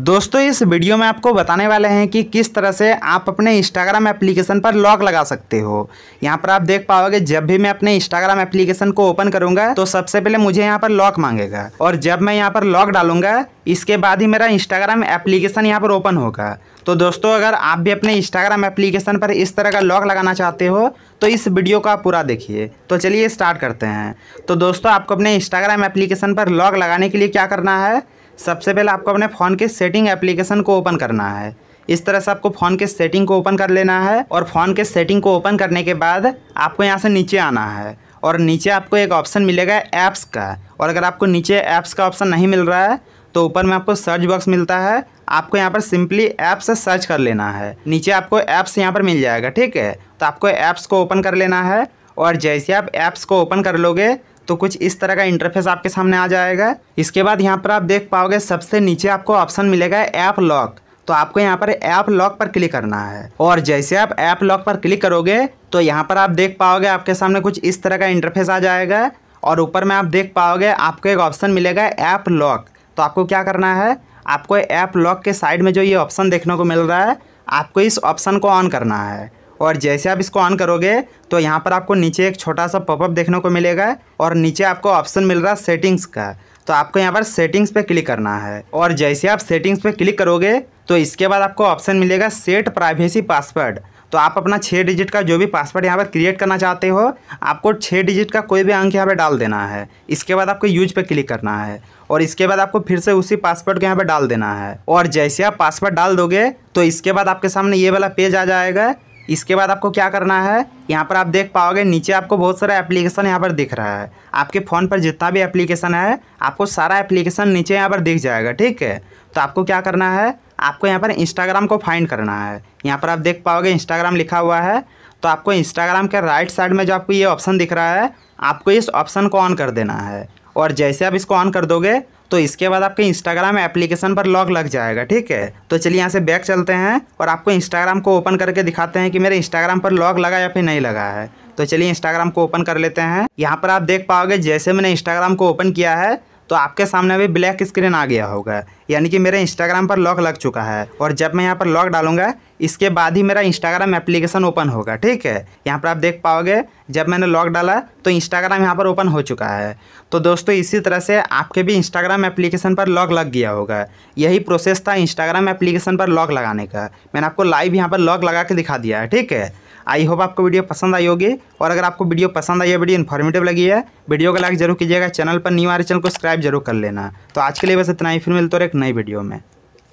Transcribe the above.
दोस्तों इस वीडियो में आपको बताने वाले हैं कि किस तरह से आप अपने इंस्टाग्राम एप्लीकेशन पर लॉक लगा सकते हो यहाँ पर आप देख पाओगे जब भी मैं अपने इंस्टाग्राम एप्लीकेशन को ओपन करूँगा तो सबसे पहले मुझे यहाँ पर लॉक मांगेगा और जब मैं यहाँ पर लॉक डालूंगा इसके बाद ही मेरा इंस्टाग्राम एप्लीकेशन यहाँ पर ओपन होगा तो दोस्तों अगर आप भी अपने इंस्टाग्राम एप्लीकेशन पर इस तरह का लॉक लगाना चाहते हो तो इस वीडियो को आप पूरा देखिए तो चलिए स्टार्ट करते हैं तो दोस्तों आपको अपने इंस्टाग्राम एप्लीकेशन पर लॉक लगाने के लिए क्या करना है सबसे पहले आपको अपने फ़ोन के सेटिंग एप्लीकेशन को ओपन करना है इस तरह से आपको फ़ोन के सेटिंग को ओपन कर लेना है और फ़ोन के सेटिंग को ओपन करने के बाद आपको यहाँ से नीचे आना है और नीचे आपको एक ऑप्शन मिलेगा ऐप्स का और अगर आपको नीचे ऐप्स का ऑप्शन नहीं मिल रहा है तो ऊपर में आपको सर्च बॉक्स मिलता है आपको यहाँ पर सिंपली ऐप्स सर्च कर लेना है नीचे आपको ऐप्स यहाँ पर मिल जाएगा ठीक है तो आपको ऐप्स को ओपन कर लेना है और जैसे आप ऐप्स को ओपन कर लोगे तो कुछ इस तरह का इंटरफेस आपके सामने आ जाएगा इसके बाद यहाँ पर आप देख पाओगे सबसे नीचे आपको ऑप्शन मिलेगा ऐप लॉक तो आपको यहाँ पर ऐप लॉक पर क्लिक करना है और जैसे आप ऐप लॉक पर क्लिक करोगे तो यहाँ पर आप देख पाओगे आपके सामने कुछ इस तरह का इंटरफेस आ जाएगा और ऊपर में आप देख पाओगे आपको एक ऑप्शन मिलेगा ऐप लॉक तो आपको क्या करना है आपको ऐप लॉक के साइड में जो ये ऑप्शन देखने को मिल रहा है आपको इस ऑप्शन को ऑन करना है और जैसे आप इसको ऑन करोगे तो यहाँ पर आपको नीचे एक छोटा सा पॉपअप देखने को मिलेगा और नीचे आपको ऑप्शन मिल रहा है सेटिंग्स का तो आपको यहाँ पर सेटिंग्स पे क्लिक करना है और जैसे आप सेटिंग्स पे क्लिक करोगे तो इसके बाद आपको ऑप्शन मिलेगा सेट प्राइवेसी पासवर्ड तो आप अपना छः डिजिट का जो भी पासवर्ड यहाँ पर क्रिएट करना चाहते हो आपको छः डिजिट का कोई भी अंक यहाँ पर डाल देना है इसके बाद आपको यूज पर क्लिक करना है और इसके बाद आपको फिर से उसी पासवर्ड को यहाँ पर डाल देना है और जैसे आप पासवर्ड डाल दोगे तो इसके बाद आपके सामने ये वाला पेज आ जाएगा इसके बाद आपको क्या करना है यहाँ पर आप देख पाओगे नीचे आपको बहुत सारा एप्लीकेशन यहाँ पर दिख रहा है आपके फ़ोन पर जितना भी एप्लीकेशन है आपको सारा एप्लीकेशन नीचे यहाँ पर दिख जाएगा ठीक है तो आपको क्या करना है आपको यहाँ पर इंस्टाग्राम को फाइंड करना है यहाँ पर आप देख पाओगे इंस्टाग्राम लिखा हुआ है तो आपको इंस्टाग्राम के राइट साइड में जो आपको ये ऑप्शन दिख रहा है आपको इस ऑप्शन को ऑन कर देना है और जैसे आप इसको ऑन कर दोगे तो इसके बाद आपके इंस्टाग्राम एप्लीकेशन पर लॉक लग जाएगा ठीक है तो चलिए यहाँ से बैक चलते हैं और आपको इंस्टाग्राम को ओपन करके दिखाते हैं कि मेरे इंस्टाग्राम पर लॉक लगा या फिर नहीं लगा है तो चलिए इंस्टाग्राम को ओपन कर लेते हैं यहाँ पर आप देख पाओगे जैसे मैंने इंस्टाग्राम को ओपन किया है तो आपके सामने अभी ब्लैक स्क्रीन आ गया होगा यानी कि मेरे इंस्टाग्राम पर लॉक लग चुका है और जब मैं यहाँ पर लॉक डालूंगा इसके बाद ही मेरा इंस्टाग्राम एप्लीकेशन ओपन होगा ठीक है यहाँ पर आप देख पाओगे जब मैंने लॉक डाला तो इंस्टाग्राम यहाँ पर ओपन हो चुका है तो दोस्तों इसी तरह से आपके भी इंस्टाग्राम एप्लीकेशन पर लॉक लग गया होगा यही प्रोसेस था इंस्टाग्राम एप्लीकेशन पर लॉक लगाने का मैंने आपको लाइव यहाँ पर लॉक लगा के दिखा दिया है ठीक है आई होप आपको वीडियो पसंद आई होगी और अगर आपको वीडियो पसंद आई है वीडियो इन्फॉर्मेटिव लगी है वीडियो को लाइक जरूर कीजिएगा चैनल पर न्यू आ चैनल को सब्सक्राइब जरूर कर लेना तो आज के लिए बस इतना ही फिर मिलते और एक नई वीडियो में